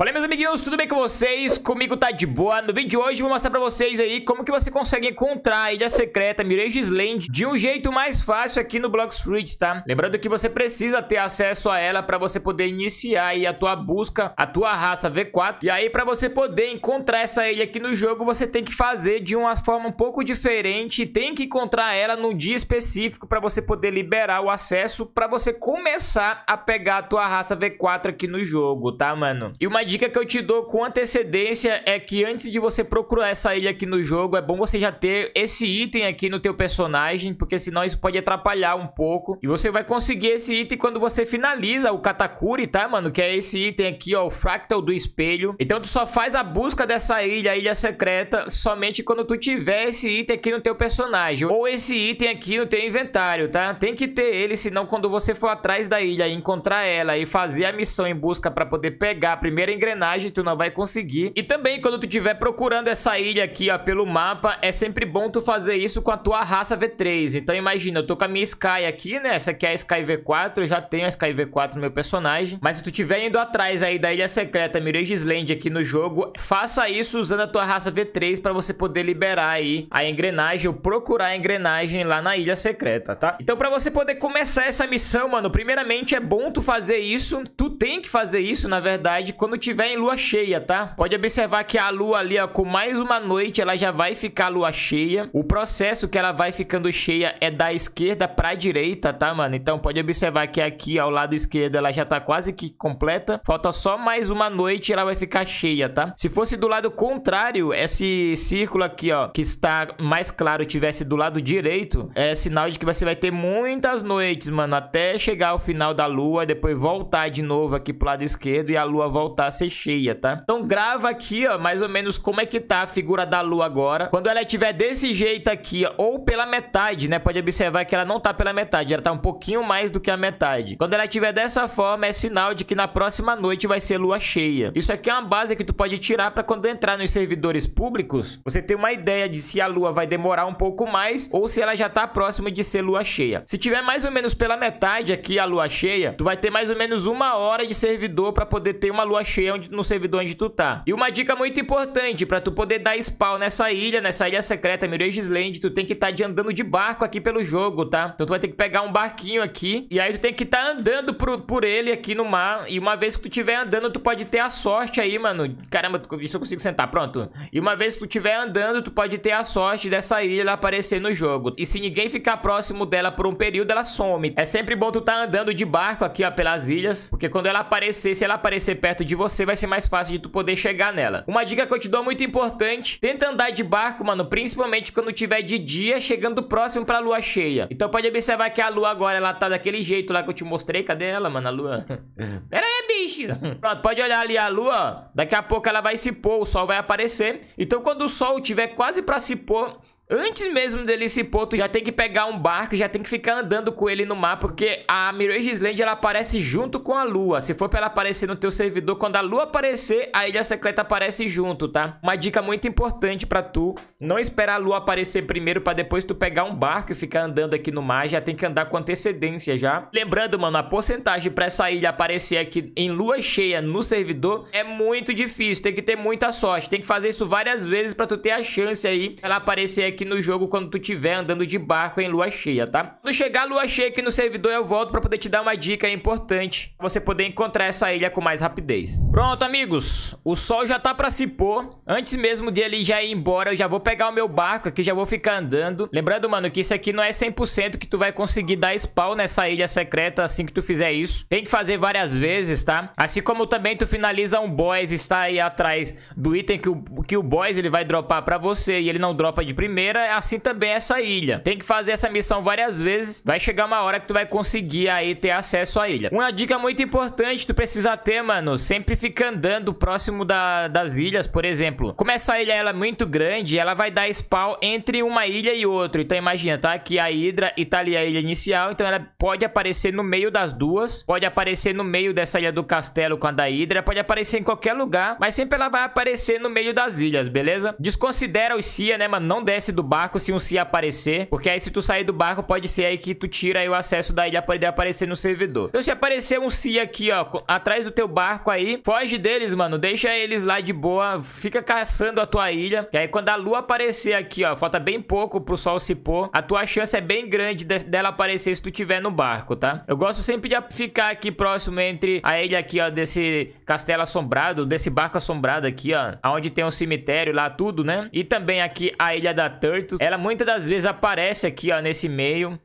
Fala meus amiguinhos, tudo bem com vocês? Comigo tá de boa. No vídeo de hoje eu vou mostrar pra vocês aí como que você consegue encontrar a ilha secreta Mirage Land de um jeito mais fácil aqui no Blocks Fruit, tá? Lembrando que você precisa ter acesso a ela pra você poder iniciar aí a tua busca, a tua raça V4. E aí pra você poder encontrar essa ilha aqui no jogo, você tem que fazer de uma forma um pouco diferente. Tem que encontrar ela num dia específico pra você poder liberar o acesso pra você começar a pegar a tua raça V4 aqui no jogo, tá, mano? E uma dica que eu te dou com antecedência é que antes de você procurar essa ilha aqui no jogo, é bom você já ter esse item aqui no teu personagem, porque senão isso pode atrapalhar um pouco. E você vai conseguir esse item quando você finaliza o Katakuri, tá, mano? Que é esse item aqui, ó, o Fractal do Espelho. Então tu só faz a busca dessa ilha, a ilha secreta, somente quando tu tiver esse item aqui no teu personagem. Ou esse item aqui no teu inventário, tá? Tem que ter ele, senão quando você for atrás da ilha e encontrar ela e fazer a missão em busca pra poder pegar a primeira engrenagem, tu não vai conseguir. E também, quando tu estiver procurando essa ilha aqui, ó, pelo mapa, é sempre bom tu fazer isso com a tua raça V3. Então imagina, eu tô com a minha Sky aqui, né? Essa aqui é a Sky V4, eu já tenho a Sky V4 no meu personagem. Mas se tu estiver indo atrás aí da ilha secreta Mirage Land aqui no jogo, faça isso usando a tua raça V3 pra você poder liberar aí a engrenagem ou procurar a engrenagem lá na ilha secreta, tá? Então pra você poder começar essa missão, mano, primeiramente é bom tu fazer isso, tu tem que fazer isso, na verdade, quando tiver em lua cheia, tá? Pode observar que a lua ali, ó, com mais uma noite, ela já vai ficar lua cheia. O processo que ela vai ficando cheia é da esquerda pra direita, tá, mano? Então pode observar que aqui, ao lado esquerdo, ela já tá quase que completa. Falta só mais uma noite e ela vai ficar cheia, tá? Se fosse do lado contrário, esse círculo aqui, ó, que está mais claro, tivesse do lado direito, é sinal de que você vai ter muitas noites, mano, até chegar ao final da lua, depois voltar de novo aqui pro lado esquerdo e a lua voltar a ser cheia, tá? Então grava aqui, ó, mais ou menos como é que tá a figura da lua agora. Quando ela estiver desse jeito aqui, ó, ou pela metade, né? Pode observar que ela não tá pela metade, ela tá um pouquinho mais do que a metade. Quando ela estiver dessa forma, é sinal de que na próxima noite vai ser lua cheia. Isso aqui é uma base que tu pode tirar para quando entrar nos servidores públicos, você ter uma ideia de se a lua vai demorar um pouco mais ou se ela já tá próxima de ser lua cheia. Se tiver mais ou menos pela metade aqui a lua cheia, tu vai ter mais ou menos uma hora de servidor para poder ter uma lua cheia aí é onde, no servidor onde tu tá. E uma dica muito importante, pra tu poder dar spawn nessa ilha, nessa ilha secreta, Mirage's Land, tu tem que estar tá de andando de barco aqui pelo jogo, tá? Então tu vai ter que pegar um barquinho aqui, e aí tu tem que estar tá andando por, por ele aqui no mar, e uma vez que tu estiver andando, tu pode ter a sorte aí, mano. Caramba, isso eu consigo sentar, pronto. E uma vez que tu estiver andando, tu pode ter a sorte dessa ilha aparecer no jogo. E se ninguém ficar próximo dela por um período, ela some. É sempre bom tu tá andando de barco aqui, ó, pelas ilhas, porque quando ela aparecer, se ela aparecer perto de você, você vai ser mais fácil de tu poder chegar nela. Uma dica que eu te dou muito importante, tenta andar de barco, mano, principalmente quando tiver de dia, chegando próximo pra lua cheia. Então pode observar que a lua agora, ela tá daquele jeito lá que eu te mostrei. Cadê ela, mano, a lua? Pera aí, bicho! Pronto, pode olhar ali a lua, daqui a pouco ela vai se pôr, o sol vai aparecer. Então quando o sol tiver quase pra se pôr, Antes mesmo dele se pôr, tu já tem que pegar um barco, já tem que ficar andando com ele no mar, porque a Mirage Island ela aparece junto com a lua. Se for pra ela aparecer no teu servidor, quando a lua aparecer, a ilha secreta aparece junto, tá? Uma dica muito importante pra tu, não esperar a lua aparecer primeiro pra depois tu pegar um barco e ficar andando aqui no mar, já tem que andar com antecedência já. Lembrando, mano, a porcentagem pra essa ilha aparecer aqui em lua cheia no servidor é muito difícil, tem que ter muita sorte, tem que fazer isso várias vezes pra tu ter a chance aí ela aparecer aqui aqui no jogo quando tu tiver andando de barco em lua cheia, tá? Quando chegar a lua cheia aqui no servidor, eu volto pra poder te dar uma dica importante pra você poder encontrar essa ilha com mais rapidez. Pronto, amigos. O sol já tá pra se pôr. Antes mesmo de ele já ir embora, eu já vou pegar o meu barco aqui, já vou ficar andando. Lembrando, mano, que isso aqui não é 100% que tu vai conseguir dar spawn nessa ilha secreta assim que tu fizer isso. Tem que fazer várias vezes, tá? Assim como também tu finaliza um boss, está aí atrás do item que o, que o boss ele vai dropar pra você e ele não dropa de primeira assim também essa ilha. Tem que fazer essa missão várias vezes. Vai chegar uma hora que tu vai conseguir aí ter acesso à ilha. Uma dica muito importante tu precisa ter, mano, sempre fica andando próximo da, das ilhas, por exemplo. Como essa ilha ela é muito grande, ela vai dar spawn entre uma ilha e outra. Então imagina, tá? Aqui a Hydra e tá ali a ilha inicial. Então ela pode aparecer no meio das duas. Pode aparecer no meio dessa ilha do castelo com a da Hydra. Pode aparecer em qualquer lugar. Mas sempre ela vai aparecer no meio das ilhas, beleza? Desconsidera os Cia, né, mano? Não desce do do barco se um se aparecer. Porque aí se tu sair do barco, pode ser aí que tu tira aí o acesso da ilha pra poder aparecer no servidor. Então se aparecer um se aqui, ó, atrás do teu barco aí, foge deles, mano. Deixa eles lá de boa, fica caçando a tua ilha. E aí quando a lua aparecer aqui, ó, falta bem pouco pro sol se pôr. A tua chance é bem grande de dela aparecer se tu tiver no barco, tá? Eu gosto sempre de ficar aqui próximo entre a ilha aqui, ó, desse castelo assombrado, desse barco assombrado aqui, ó. Onde tem um cemitério lá, tudo, né? E também aqui a ilha da Tam ela muitas das vezes aparece aqui, ó, nesse meio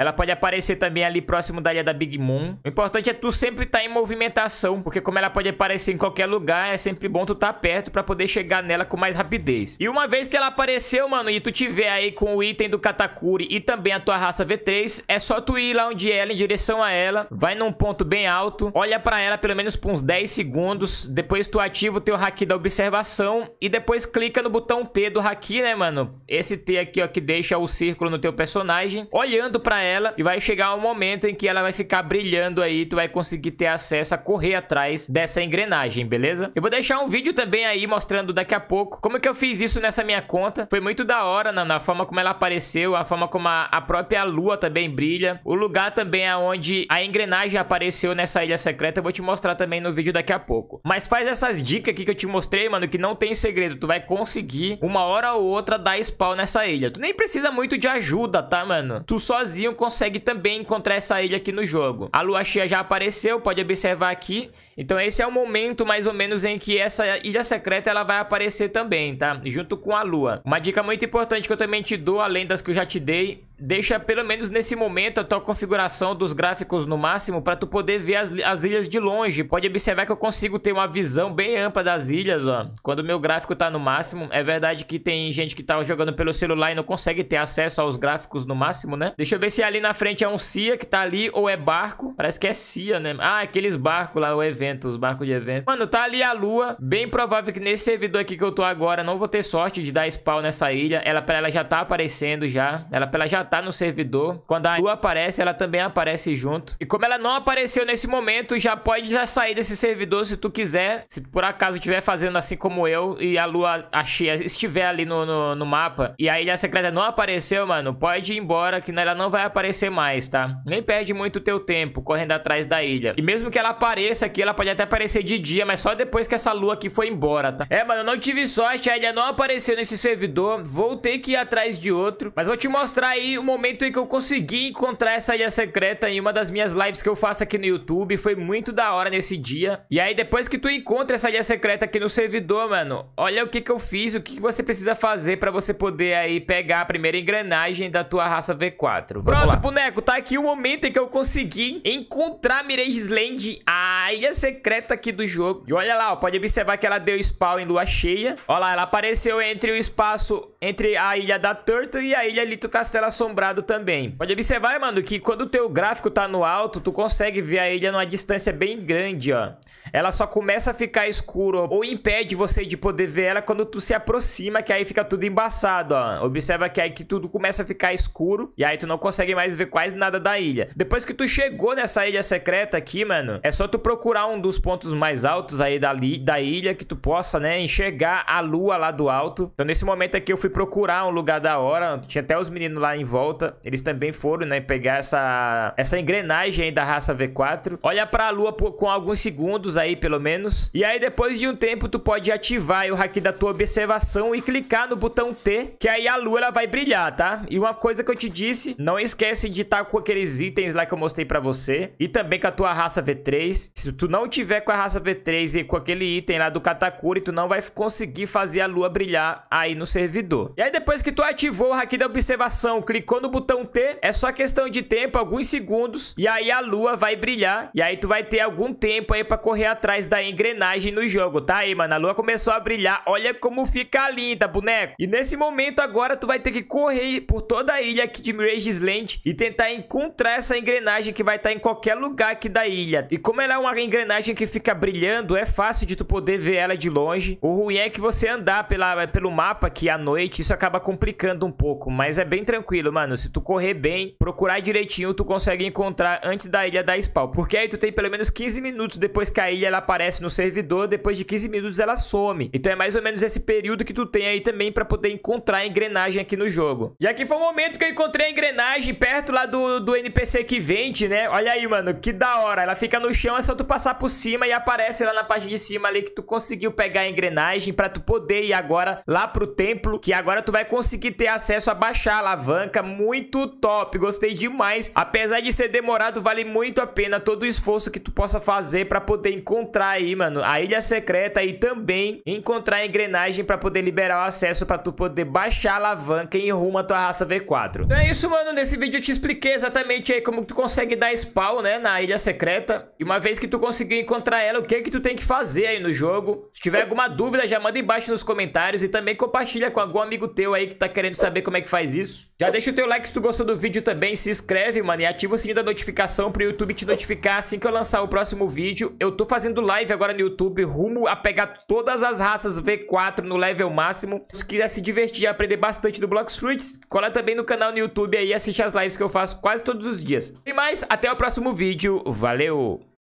ela pode aparecer também ali próximo da ilha da Big Moon. O importante é tu sempre estar tá em movimentação, porque como ela pode aparecer em qualquer lugar, é sempre bom tu estar tá perto pra poder chegar nela com mais rapidez. E uma vez que ela apareceu, mano, e tu tiver aí com o item do Katakuri e também a tua raça V3, é só tu ir lá onde ela, em direção a ela, vai num ponto bem alto, olha pra ela pelo menos por uns 10 segundos, depois tu ativa o teu haki da observação e depois clica no botão T do haki, né, mano? Esse T aqui, ó, que deixa o círculo no teu personagem, olhando pra ela, ela e vai chegar um momento em que ela vai ficar brilhando aí, tu vai conseguir ter acesso a correr atrás dessa engrenagem, beleza? Eu vou deixar um vídeo também aí mostrando daqui a pouco como que eu fiz isso nessa minha conta. Foi muito da hora na, na forma como ela apareceu, a forma como a, a própria lua também brilha, o lugar também aonde é a engrenagem apareceu nessa ilha secreta, eu vou te mostrar também no vídeo daqui a pouco. Mas faz essas dicas aqui que eu te mostrei, mano, que não tem segredo, tu vai conseguir uma hora ou outra dar spawn nessa ilha. Tu nem precisa muito de ajuda, tá, mano? Tu sozinho consegue também encontrar essa ilha aqui no jogo. A lua cheia já apareceu, pode observar aqui. Então esse é o momento mais ou menos em que essa ilha secreta ela vai aparecer também, tá? Junto com a lua. Uma dica muito importante que eu também te dou, além das que eu já te dei, deixa pelo menos nesse momento a tua configuração dos gráficos no máximo para tu poder ver as, as, ilhas de longe. Pode observar que eu consigo ter uma visão bem ampla das ilhas, ó. Quando o meu gráfico tá no máximo, é verdade que tem gente que tá jogando pelo celular e não consegue ter acesso aos gráficos no máximo, né? Deixa eu ver se ali na frente é um CIA que tá ali ou é barco. Parece que é CIA, né? Ah, aqueles barcos lá, o evento eventos, barco de eventos. Mano, tá ali a lua. Bem provável que nesse servidor aqui que eu tô agora, não vou ter sorte de dar spawn nessa ilha. Ela, ela já tá aparecendo já. Ela, ela já tá no servidor. Quando a lua aparece, ela também aparece junto. E como ela não apareceu nesse momento, já pode já sair desse servidor se tu quiser. Se por acaso estiver fazendo assim como eu e a lua achei, estiver ali no, no, no mapa e a ilha secreta não apareceu, mano, pode ir embora que ela não vai aparecer mais, tá? Nem perde muito teu tempo correndo atrás da ilha. E mesmo que ela apareça aqui, ela ela pode até aparecer de dia, mas só depois que essa lua aqui foi embora, tá? É, mano, eu não tive sorte, a ilha não apareceu nesse servidor. Vou ter que ir atrás de outro. Mas vou te mostrar aí o momento em que eu consegui encontrar essa ilha secreta em uma das minhas lives que eu faço aqui no YouTube. Foi muito da hora nesse dia. E aí, depois que tu encontra essa ilha secreta aqui no servidor, mano, olha o que que eu fiz, o que, que você precisa fazer pra você poder aí pegar a primeira engrenagem da tua raça V4. Vamos Pronto, lá. boneco, tá aqui o momento em que eu consegui encontrar Mirage Land, a ilha secreta aqui do jogo. E olha lá, ó, pode observar que ela deu spawn em lua cheia. Olha lá, ela apareceu entre o espaço entre a ilha da Turtle e a ilha ali do Castelo Assombrado também. Pode observar, mano, que quando o teu gráfico tá no alto, tu consegue ver a ilha numa distância bem grande, ó. Ela só começa a ficar escuro ou impede você de poder ver ela quando tu se aproxima, que aí fica tudo embaçado, ó. Observa que aí que tudo começa a ficar escuro e aí tu não consegue mais ver quase nada da ilha. Depois que tu chegou nessa ilha secreta aqui, mano, é só tu procurar um dos pontos mais altos aí da, da ilha que tu possa, né, enxergar a lua lá do alto. Então nesse momento aqui eu fui procurar um lugar da hora, tinha até os meninos lá em volta, eles também foram, né, pegar essa, essa engrenagem aí da raça V4, olha pra lua por, com alguns segundos aí, pelo menos, e aí depois de um tempo tu pode ativar o hack da tua observação e clicar no botão T, que aí a lua ela vai brilhar, tá? E uma coisa que eu te disse, não esquece de estar com aqueles itens lá que eu mostrei pra você, e também com a tua raça V3, se tu não tiver com a raça V3 e com aquele item lá do Katakuri, tu não vai conseguir fazer a lua brilhar aí no servidor. E aí depois que tu ativou o haki da observação, clicou no botão T, é só questão de tempo, alguns segundos, e aí a lua vai brilhar, e aí tu vai ter algum tempo aí pra correr atrás da engrenagem no jogo, tá aí, mano? A lua começou a brilhar, olha como fica linda, boneco. E nesse momento agora tu vai ter que correr por toda a ilha aqui de Mirage Land e tentar encontrar essa engrenagem que vai estar tá em qualquer lugar aqui da ilha. E como ela é uma engrenagem que fica brilhando, é fácil de tu poder ver ela de longe. O ruim é que você andar pela, pelo mapa aqui à noite que isso acaba complicando um pouco, mas é bem tranquilo, mano. Se tu correr bem, procurar direitinho, tu consegue encontrar antes da ilha da spawn. Porque aí tu tem pelo menos 15 minutos depois que a ilha ela aparece no servidor, depois de 15 minutos ela some. Então é mais ou menos esse período que tu tem aí também pra poder encontrar a engrenagem aqui no jogo. E aqui foi o momento que eu encontrei a engrenagem perto lá do, do NPC que vende, né? Olha aí, mano, que da hora. Ela fica no chão, é só tu passar por cima e aparece lá na parte de cima ali que tu conseguiu pegar a engrenagem pra tu poder ir agora lá pro templo, que agora tu vai conseguir ter acesso a baixar a alavanca, muito top, gostei demais. Apesar de ser demorado, vale muito a pena todo o esforço que tu possa fazer para poder encontrar aí, mano, a ilha secreta e também encontrar a engrenagem para poder liberar o acesso para tu poder baixar a alavanca em rumo à tua raça V4. Então é isso, mano, nesse vídeo eu te expliquei exatamente aí como tu consegue dar spawn, né, na ilha secreta. E uma vez que tu conseguiu encontrar ela, o que é que tu tem que fazer aí no jogo? Se tiver alguma dúvida, já manda embaixo nos comentários e também compartilha com algum amigo teu aí que tá querendo saber como é que faz isso. Já deixa o teu like se tu gostou do vídeo também, se inscreve, mano, e ativa o sininho da notificação pro YouTube te notificar assim que eu lançar o próximo vídeo. Eu tô fazendo live agora no YouTube rumo a pegar todas as raças V4 no level máximo. Se quiser se divertir e aprender bastante do Blocks Fruits, cola também no canal no YouTube aí e assiste as lives que eu faço quase todos os dias. E mais, até o próximo vídeo. Valeu!